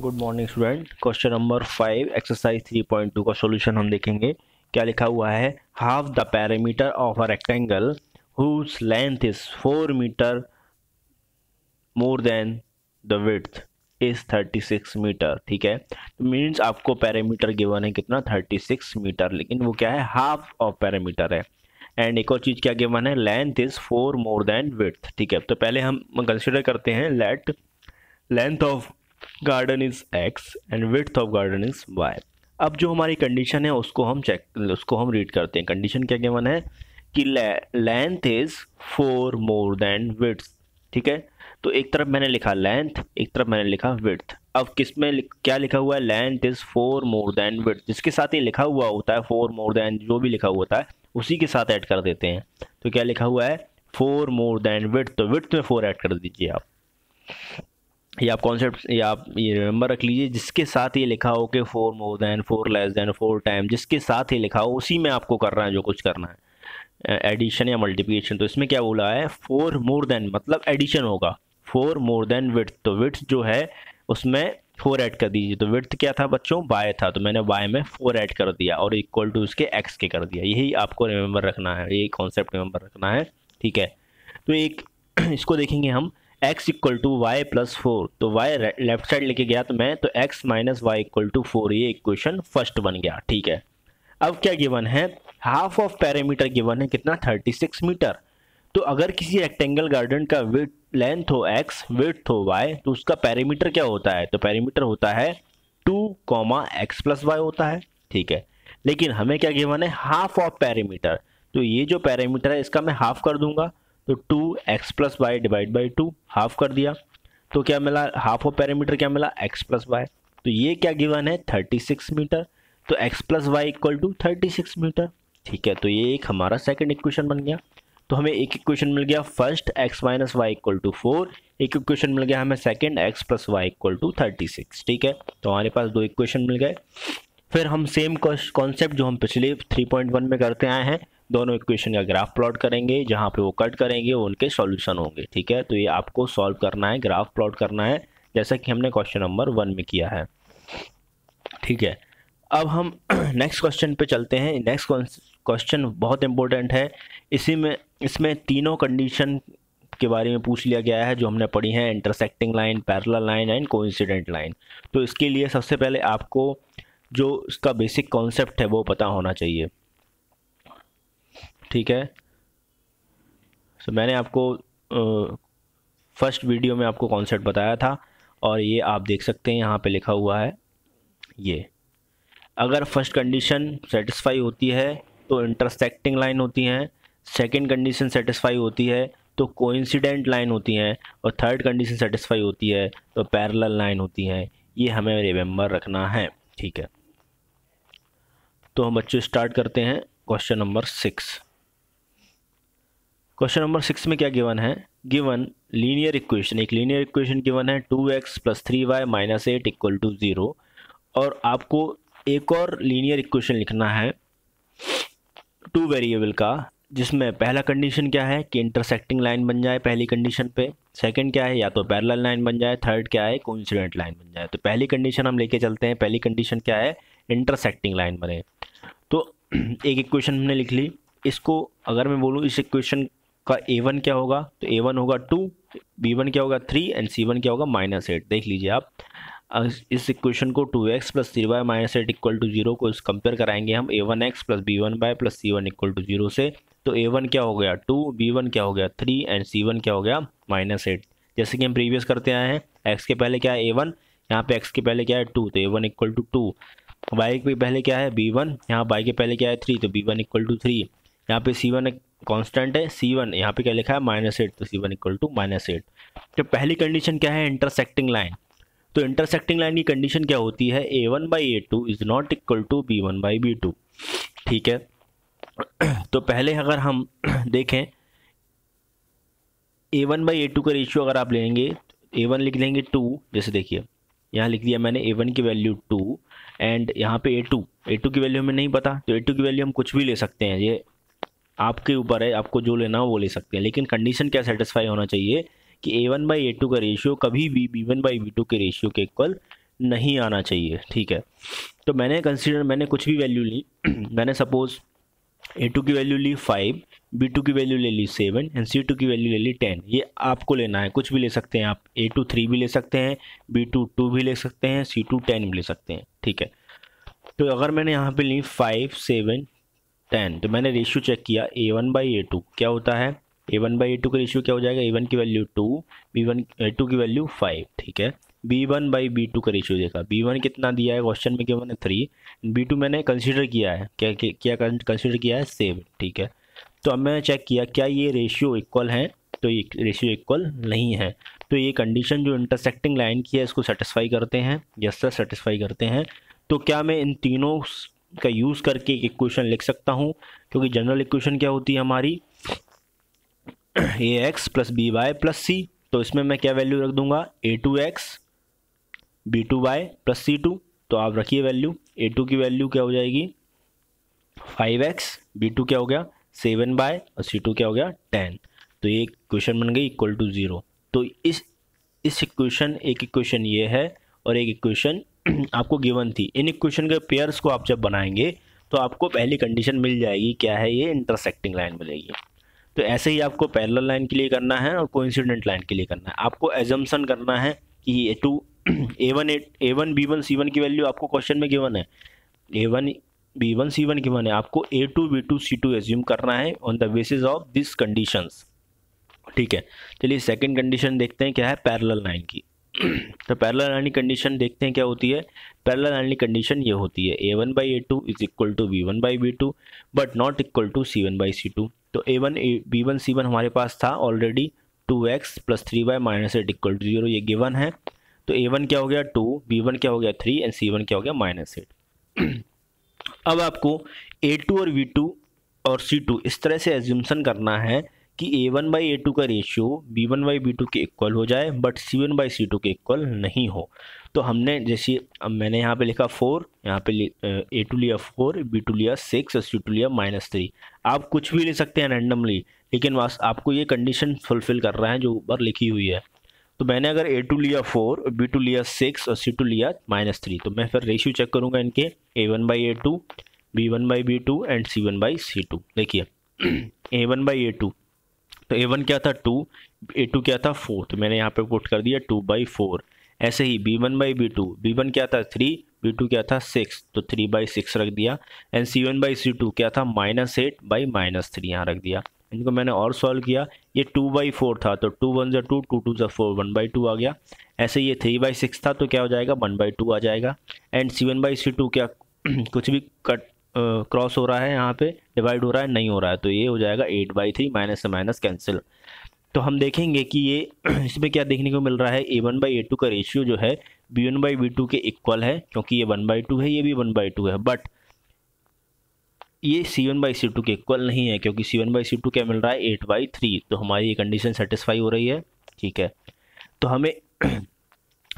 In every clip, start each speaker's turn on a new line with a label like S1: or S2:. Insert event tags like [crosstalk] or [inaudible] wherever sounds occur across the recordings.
S1: good morning student question number five exercise three point two का solution हम देखेंगे क्या लिखा हुआ है half the perimeter of a rectangle whose length is four metre more than the width is thirty six metre ठीक है तो मीन्स आपको पैरामीटर गिवन है कितना थर्टी सिक्स मीटर लेकिन वो क्या है हाफ ऑफ पैरामीटर है एंड एक और चीज़ क्या गिवन है length is four more than width ठीक है तो पहले हम कंसिडर करते हैं let length of garden is x and width of garden is y अब जो हमारी कंडीशन है उसको हम चेक उसको हम रीड करते हैं कंडीशन क्या मन है कि length is four more than width ठीक है तो एक तरफ मैंने लिखा लेंथ एक तरफ मैंने लिखा विथ अब किस में क्या लिखा हुआ है length is four more than width जिसके साथ ये लिखा हुआ होता है फोर मोर देन जो भी लिखा हुआ होता है उसी के साथ ऐड कर देते हैं तो क्या लिखा हुआ है फोर मोर देन विथ तो विथ में फोर ऐड कर दीजिए आप ये आप कॉन्सेप्ट या आप ये रिमेंबर रख लीजिए जिसके साथ ये लिखा हो कि four more than four less than four time जिसके साथ ये लिखा हो उसी में आपको करना है जो कुछ करना है एडिशन या मल्टीप्लिकेशन तो इसमें क्या बोला है फोर मोर देन मतलब एडिशन होगा फोर मोर देन विथ तो विथ जो है उसमें फोर ऐड कर दीजिए तो विथ क्या था बच्चों बाय था तो मैंने बाय में फोर ऐड कर दिया और इक्वल टू उसके एक्स के कर दिया यही आपको रिमेंबर रखना है यही कॉन्सेप्ट रिमेंबर रखना है ठीक है तो एक [clears throat] इसको देखेंगे हम x equal to y plus four तो वाई लेफ्ट साइड लेके गया तो मैं तो x minus y equal to four ये इक्वेशन फर्स्ट बन गया ठीक है अब क्या गिवन है हाफ ऑफ पैरामीटर गिवन है कितना थर्टी सिक्स मीटर तो अगर किसी रेक्टेंगल गार्डन का विथ लेंथ हो एक्स विथ हो वाई तो उसका पैरामीटर क्या होता है तो पैरामीटर होता है two comma x plus y होता है ठीक है लेकिन हमें क्या गिवन है हाफ ऑफ पैरामीटर तो ये जो पैरामीटर है इसका मैं हाफ कर दूंगा तो two x plus y divide by two half कर दिया तो क्या मिला हाफ ऑफ पैरामीटर क्या मिला एक्स प्लस वाई तो ये क्या गिवन है थर्टी सिक्स मीटर तो x plus y equal to thirty six metre ठीक है तो ये एक हमारा सेकेंड इक्वेशन बन गया तो हमें एक इक्वेशन मिल गया first x minus y equal to four एक इक्वेशन मिल गया हमें second x plus y equal to thirty six ठीक है तो हमारे पास दो इक्वेशन मिल गए फिर हम सेम कॉन्सेप्ट जो हम पिछले थ्री पॉइंट वन में करते आए हैं दोनों इक्वेशन का ग्राफ प्लॉट करेंगे जहाँ पे वो कट करेंगे वो उनके सॉल्यूशन होंगे ठीक है तो ये आपको सॉल्व करना है ग्राफ प्लॉट करना है जैसा कि हमने क्वेश्चन नंबर वन में किया है ठीक है अब हम नेक्स्ट [clears throat] क्वेश्चन पे चलते हैं नेक्स्ट क्वेश्चन बहुत इंपॉर्टेंट है इसी में इसमें तीनों कंडीशन के बारे में पूछ लिया गया है जो हमने पढ़ी है intersecting line parallel line and coincident line तो इसके लिए सबसे पहले आपको जो इसका बेसिक कॉन्सेप्ट है वो पता होना चाहिए ठीक है सो so, मैंने आपको फर्स्ट वीडियो में आपको कॉन्सेप्ट बताया था और ये आप देख सकते हैं यहाँ पे लिखा हुआ है ये अगर फर्स्ट कंडीशन सेटिस्फाई होती है तो इंटरसेक्टिंग लाइन होती हैं सेकंड कंडीशन सेटिस्फाई होती है तो कोइंसिडेंट लाइन होती हैं और थर्ड कंडीशन सेटिस्फाई होती है तो पैरल लाइन होती हैं ये हमें रिमेंबर रखना है ठीक है तो हम बच्चों स्टार्ट करते हैं question number six question number six में क्या गिवन है गिवन लीनियर इक्वेशन एक लीनियर इक्वेशन गिवन है two x plus three y minus eight equal to zero और आपको एक और लीनियर इक्वेशन लिखना है टू वेरिएबल का जिसमें पहला कंडीशन क्या है कि इंटरसेक्टिंग लाइन बन जाए पहली कंडीशन पे सेकंड क्या है या तो पैरल लाइन बन जाए थर्ड क्या है कोइंसिडेंट लाइन बन जाए तो पहली कंडीशन हम लेके चलते हैं पहली कंडीशन क्या है इंटरसेक्टिंग लाइन बने तो [clears throat] एक इक्वेशन हमने लिख ली इसको अगर मैं बोलूँ इस इक्वेशन का ए वन क्या होगा तो ए वन होगा टू बी वन क्या होगा थ्री एंड सी वन क्या होगा माइनस एट देख लीजिए आप इस इक्वेशन को two x plus three y minus eight equal to zero को कंपेयर कराएंगे हम a one x plus b one y plus c one equal to zero से तो ए वन क्या हो गया टू बी वन क्या हो गया थ्री एंड सी वन क्या हो गया माइनस एट जैसे कि हम प्रीवियस करते आए हैं एक्स के पहले क्या है ए वन यहाँ पे एक्स के पहले क्या है टू तो a one equal to two two y पहले क्या है बी वन यहाँ वाई के पहले क्या है थ्री तो b one equal to three यहाँ पे सी वन कांस्टेंट है सी वन यहाँ पे क्या लिखा है माइनस एट तो c one equal to minus eight तो पहली कंडीशन क्या है इंटरसेक्टिंग लाइन तो इंटरसेक्टिंग लाइन की कंडीशन क्या होती है a one by A two is not equal to b one by B two ठीक है [clears throat] तो पहले अगर हम [clears throat] देखें a one by A two का रेशियो अगर आप लेंगे ए वन लिख लेंगे टू जैसे देखिए यहाँ लिख दिया मैंने ए वन की वैल्यू टू एंड यहाँ पे ए टू ए टू की वैल्यू हमें नहीं पता तो ए टू की वैल्यू हम कुछ भी ले सकते हैं ये आपके ऊपर है आपको जो लेना हो वो ले सकते हैं लेकिन कंडीशन क्या सेटिस्फाई होना चाहिए कि ए वन बाई ए टू का रेशियो कभी भी b one by B two के रेशियो के इक्वल नहीं आना चाहिए ठीक है तो मैंने कंसिडर मैंने कुछ भी वैल्यू ली [clears throat] मैंने सपोज़ ए टू की वैल्यू ली फाइव बी टू की वैल्यू ले ली सेवन एंड सी टू की वैल्यू ले ली टेन ये आपको लेना है कुछ भी ले सकते हैं आप ए टू थ्री भी ले सकते हैं बी टू टू भी ले सकते हैं सी टू टेन भी ले सकते हैं ठीक है तो अगर मैंने यहाँ पे ली फाइव सेवन टेन तो मैंने रेशियो चेक किया a one by A two क्या होता है a one by A two का रेशियो क्या हो जाएगा ए वन की value two b one a two की वैल्यू फाइव ठीक है b one by B two का रेशियो देखा बी वन कितना दिया है क्वेश्चन में क्या मैंने थ्री बी टू मैंने कंसिडर किया है क्या क्या कंसिडर किया है सेम ठीक है तो अब मैंने चेक किया क्या ये रेशियो इक्वल है तो ये रेशियो इक्वल नहीं है तो ये कंडीशन जो इंटरसेक्टिंग लाइन की है इसको सेटिस्फाई करते हैं यस सर सेटिस्फाई करते हैं तो क्या मैं इन तीनों का यूज़ करके एक इक्वेशन लिख सकता हूँ क्योंकि जनरल इक्वेशन क्या होती है हमारी a x plus B Y plus c तो इसमें मैं क्या वैल्यू रख दूंगा a two x b two y plus c two तो आप रखिए वैल्यू ए टू की वैल्यू क्या हो जाएगी फाइव एक्स बी टू क्या हो गया सेवन बाय और सी टू क्या हो गया टेन तो ये क्वेश्चन बन गई इक्वल टू ज़ीरो तो इस इस इक्वेशन एक इक्वेशन ये है और एक इक्वेशन [clears throat] आपको गिवन थी इन इक्वेशन के पेयर्स को आप जब बनाएंगे तो आपको पहली कंडीशन मिल जाएगी क्या है ये इंटरसेक्टिंग लाइन मिलेगी तो ऐसे ही आपको पैरल लाइन के लिए करना है और कोइंसिडेंट लाइन के लिए करना है आपको एजम्सन करना है कि a two a one a one b one c one की वैल्यू आपको क्वेश्चन में गिवन है a one b one c one given है आपको a two b two c two assume करना है on the basis of this conditions ठीक है चलिए सेकंड कंडीशन देखते हैं क्या है पैरेलल लाइन की तो पैरल आनी कंडीशन देखते हैं क्या होती है पैरल लाइन कंडीशन ये होती है a one by A two is equal to b one by B two but not equal to c one by C two तो a one b one c one हमारे पास था already two x plus three y minus eight equal to zero ये given है तो a one क्या हो गया टू बी वन क्या हो गया थ्री एंड सी वन क्या हो गया माइनस एट [clears throat] अब आपको ए टू और वी टू और सी टू इस तरह से एज्यूमसन करना है कि ए वन बाई ए टू का ratio b one by B two के इक्वल हो जाए but c one by C two के इक्वल नहीं हो तो हमने जैसे अब मैंने यहाँ पे लिखा फोर यहाँ पे ए टू लिया फोर बी टू लिया सिक्स और सी टू लिया माइनस थ्री आप कुछ भी ले सकते हैं रैंडमली लेकिन आपको ये कंडीशन फुलफिल कर रहा है जो ऊपर लिखी हुई है तो मैंने अगर ए टू लिया फोर बी टू लिया सिक्स और सी टू लिया माइनस थ्री तो मैं फिर रेशियो चेक करूँगा इनके a one by A two b one by B two and c one by C two देखिए a one by A two तो ए वन क्या था टू ए टू क्या था फोर तो मैंने यहाँ पे पुट कर दिया टू बाई फोर ऐसे ही b one by B two b one क्या था थ्री बी टू क्या था सिक्स तो थ्री बाई सिक्स रख दिया and c one by C two क्या था minus eight by minus three यहाँ रख दिया इनको मैंने और सॉल्व किया ये टू बाई फोर था तो टू वन जो टू टू टू जो फोर वन बाई टू आ गया ऐसे ये थ्री बाई सिक्स था तो क्या हो जाएगा वन बाई टू आ जाएगा and c one by C two क्या [clears throat] कुछ भी कट क्रॉस हो रहा है यहाँ पे डिवाइड हो रहा है नहीं हो रहा है तो ये हो जाएगा एट बाई थ्री माइनस से माइनस कैंसिल तो हम देखेंगे कि ये [clears throat] इसमें क्या देखने को मिल रहा है a one by A two का रेशियो जो है b one by B two के इक्वल है क्योंकि ये वन बाई टू है ये भी वन बाई टू है बट ये c one by C two के इक्वल नहीं है क्योंकि c one by C two क्या मिल रहा है एट बाई थ्री तो हमारी ये कंडीशन सेटिस्फाई हो रही है ठीक है तो हमें [clears throat]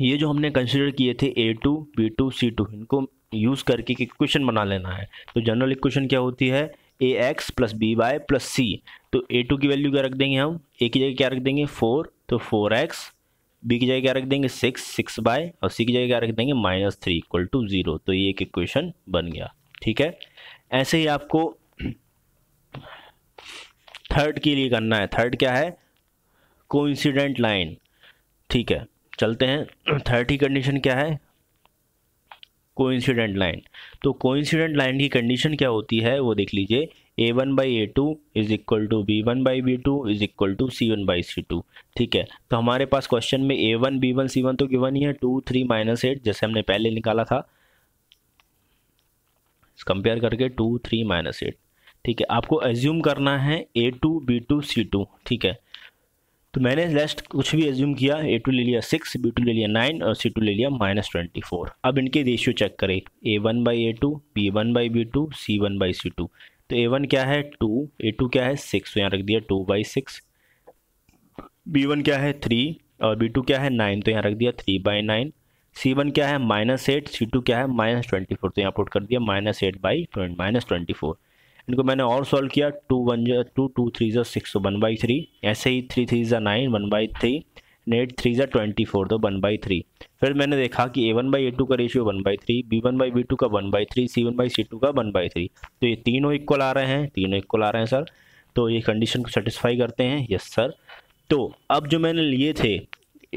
S1: ये जो हमने कंसिडर किए थे ए two b two c two इनको यूज़ करके एक इक्वेशन बना लेना है तो जनरल इक्वेशन क्या होती है ए x plus B Y plus c तो ए टू की वैल्यू क्या रख देंगे हम ए की जगह क्या रख देंगे फोर तो फोर एक्स बी की जगह क्या रख देंगे सिक्स सिक्स बाय और सी की जगह क्या रख देंगे minus three equal to zero तो ये एक इक्वेशन बन गया ठीक है ऐसे ही आपको थर्ड के लिए करना है थर्ड क्या है कोइंसिडेंट लाइन ठीक है चलते हैं थर्ड की कंडीशन क्या है कोइंसिडेंट लाइन तो कोइंसिडेंट लाइन की कंडीशन क्या होती है वो देख लीजिए a one by A two is equal to b one by B two is equal to c one by C two ठीक है तो हमारे पास क्वेश्चन में a one b one c one तो गिवन ही है टू थ्री माइनस एट जैसे हमने पहले निकाला था कंपेयर करके टू थ्री माइनस एट ठीक है आपको एज्यूम करना है a two b two c two ठीक है तो मैंने लेस्ट कुछ भी एज्यूम किया ए टू ले लिया सिक्स बी टू ले लिया नाइन और सी टू ले लिया माइनस ट्वेंटी फोर अब इनके रेशियो चेक करें a one by A two b one by B two c one by C two तो ए वन क्या है टू ए टू क्या है सिक्स तो यहाँ रख दिया two by six b one क्या है थ्री और बी टू क्या है नाइन तो यहाँ रख दिया three by nine c one क्या है माइनस एट सी टू क्या है माइनस ट्वेंटी फोर तो यहाँ पुट कर दिया minus eight by minus twenty four इनको मैंने और सॉल्व किया टू वन जो टू टू थ्री जो सिक्स तो वन बाई थ्री ऐसे ही थ्री थ्री जो nine one by three and eight three जो ट्वेंटी फोर तो वन बाई थ्री फिर मैंने देखा कि ए वन बाई ए टू का ratio one by three B one by B two का one by three C one by C two का one by three तो ये तीनों इक्वल आ रहे हैं तीनों इक्वल आ रहे हैं सर तो ये कंडीशन को सेटिस्फाई करते हैं यस सर तो अब जो मैंने लिए थे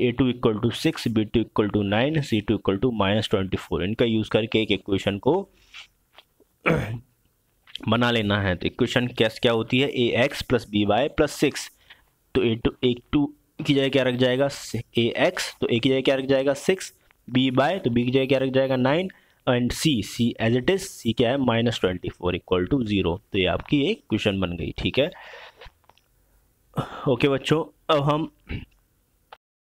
S1: ए two equal to six B two equal to nine C two equal to minus twenty four इनका यूज़ करके एक इक्वेशन को बना लेना है तो इक्वेशन कैस क्या होती है ए x plus B Y plus six तो ए टू एक टू की जगह क्या रख जाएगा ए एक्स तो ए की जगह क्या रख जाएगा सिक्स बी बाय तो बी की जगह क्या रख जाएगा nine and C C as it is C क्या है minus twenty four equal to zero तो ये आपकी एक क्वेश्चन बन गई ठीक है ओके बच्चों अब हम